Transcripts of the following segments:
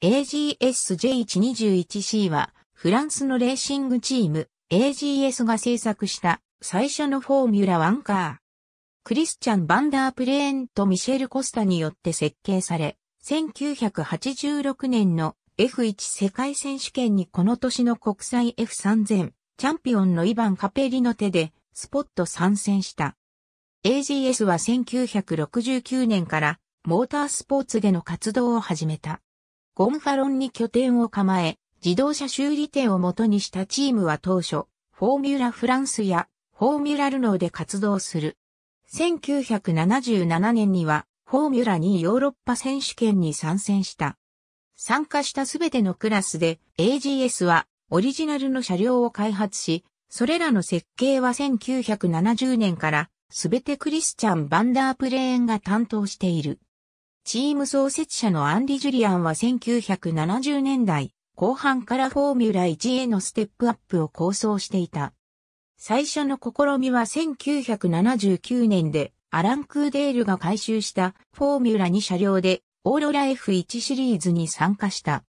AGS-J121C は、フランスのレーシングチーム、AGS が制作した最初のフォーミュラ1カー。クリスチャン・バンダープレーンとミシェル・コスタによって設計され、1986年の F1 世界選手権にこの年の国際 F3000 チャンピオンのイヴァン・カペリの手でスポット参戦した。AGS は1969年からモータースポーツでの活動を始めた。ゴンファロンに拠点を構え、自動車修理店を元にしたチームは当初、フォーミュラフランスやフォーミュラルノーで活動する。1977年には、フォーミュラ2ヨーロッパ選手権に参戦した。参加したすべてのクラスで AGS はオリジナルの車両を開発し、それらの設計は1970年からすべてクリスチャン・バンダープレーンが担当している。チーム創設者のアンリ・ジュリアンは1970年代後半からフォーミュラ1へのステップアップを構想していた。最初の試みは1979年でアラン・クーデールが回収したフォーミュラ2車両でオーロラ F1 シリーズに参加した。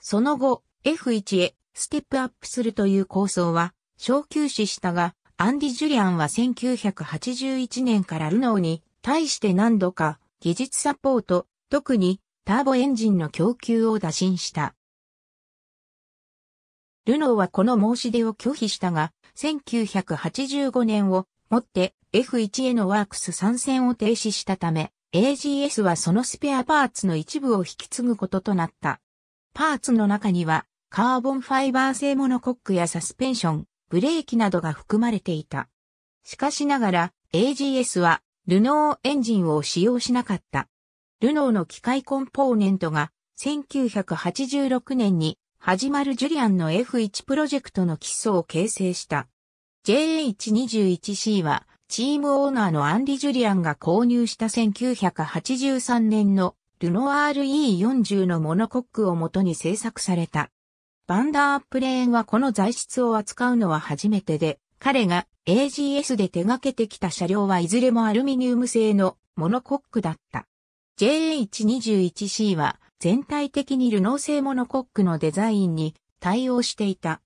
その後 F1 へステップアップするという構想は小休止したがアンディ・ジュリアンは1981年からルノーに対して何度か技術サポート、特にターボエンジンの供給を打診した。ルノーはこの申し出を拒否したが、1985年をもって F1 へのワークス参戦を停止したため、AGS はそのスペアパーツの一部を引き継ぐこととなった。パーツの中には、カーボンファイバー製モノコックやサスペンション、ブレーキなどが含まれていた。しかしながら、AGS はルノーエンジンを使用しなかった。ルノーの機械コンポーネントが1986年に始まるジュリアンの F1 プロジェクトの基礎を形成した。JH21C はチームオーナーのアンリ・ジュリアンが購入した1983年のルノー RE40 のモノコックをもとに製作された。バンダープレーンはこの材質を扱うのは初めてで、彼が AGS で手掛けてきた車両はいずれもアルミニウム製のモノコックだった。JH21C は全体的にルノー製モノコックのデザインに対応していた。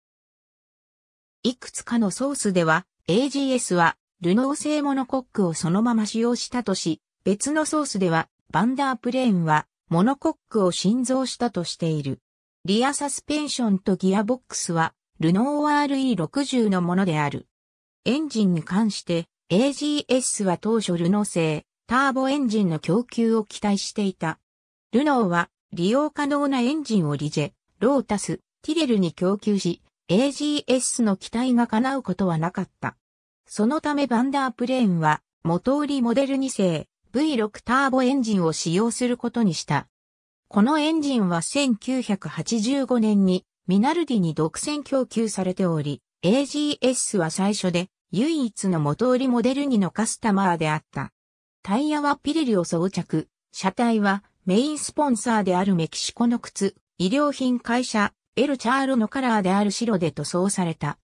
いくつかのソースでは AGS はルノー製モノコックをそのまま使用したとし、別のソースではバンダープレーンはモノコックを新造したとしている。リアサスペンションとギアボックスはルノー RE60 のものである。エンジンに関して AGS は当初ルノー製ターボエンジンの供給を期待していた。ルノーは利用可能なエンジンをリジェ、ロータス、ティレルに供給し、AGS の期待が叶うことはなかった。そのためバンダープレーンは、元売りモデル2世 V6 ターボエンジンを使用することにした。このエンジンは1985年にミナルディに独占供給されており、AGS は最初で唯一の元売りモデルにのカスタマーであった。タイヤはピレリを装着、車体はメインスポンサーであるメキシコの靴、医療品会社、エルチャーロのカラーである白で塗装された。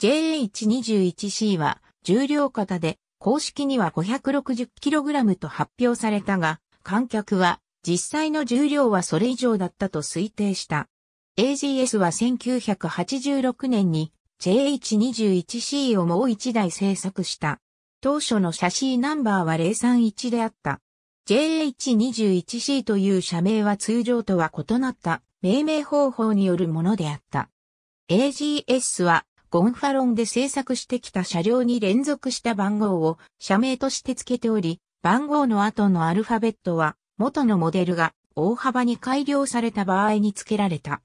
JH21C は重量型で公式には 560kg と発表されたが、観客は実際の重量はそれ以上だったと推定した。AGS は1986年に JH21C をもう一台製作した。当初の写真ナンバーは031であった。JH21C という社名は通常とは異なった命名方法によるものであった。AGS はゴンファロンで製作してきた車両に連続した番号を社名として付けており、番号の後のアルファベットは元のモデルが大幅に改良された場合に付けられた。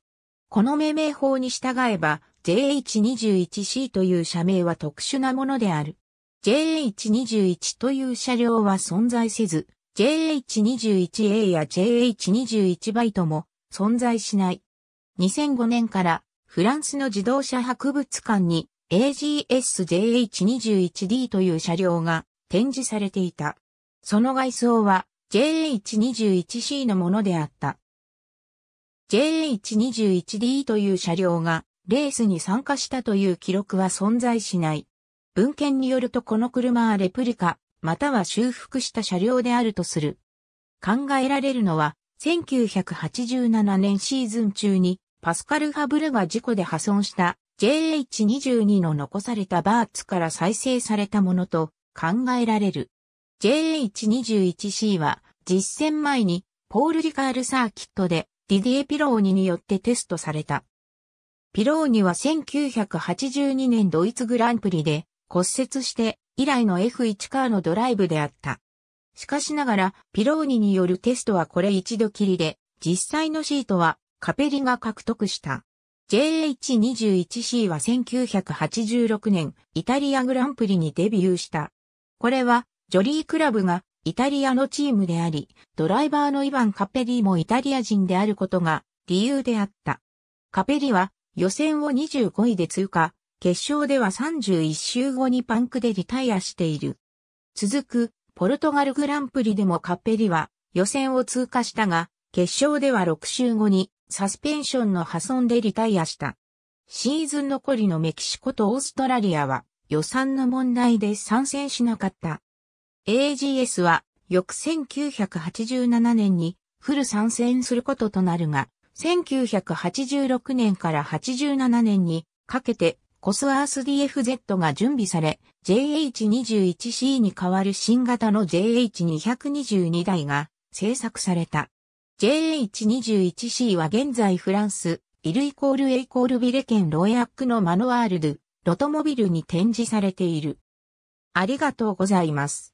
この命名法に従えば JH21C という社名は特殊なものである。JH21 という車両は存在せず、JH21A や JH21 バイトも存在しない。2005年からフランスの自動車博物館に AGSJH21D という車両が展示されていた。その外装は JH21C のものであった。JH21D という車両がレースに参加したという記録は存在しない。文献によるとこの車はレプリカ、または修復した車両であるとする。考えられるのは、1987年シーズン中に、パスカル・ハブルが事故で破損した JH22 の残されたバーツから再生されたものと考えられる。JH21C は実戦前にポール・リカールサーキットでディディエ・ピローニによってテストされた。ピローニは1982年ドイツグランプリで骨折して以来の F1 カーのドライブであった。しかしながら、ピローニによるテストはこれ一度きりで、実際のシートはカペリが獲得した。JH21C は1986年イタリアグランプリにデビューした。これはジョリークラブがイタリアのチームであり、ドライバーのイヴァン・カペリもイタリア人であることが理由であった。カペリは予選を25位で通過、決勝では31周後にパンクでリタイアしている。続く、ポルトガルグランプリでもカペリは予選を通過したが、決勝では6周後にサスペンションの破損でリタイアした。シーズン残りのメキシコとオーストラリアは予算の問題で参戦しなかった。AGS は翌1987年にフル参戦することとなるが、1986年から87年にかけてコスアース DFZ が準備され、JH21C に代わる新型の JH222 台が製作された。JH21C は現在フランス、イルイコールエイコールビレ県ロエアックのマノワールド、ロトモビルに展示されている。ありがとうございます。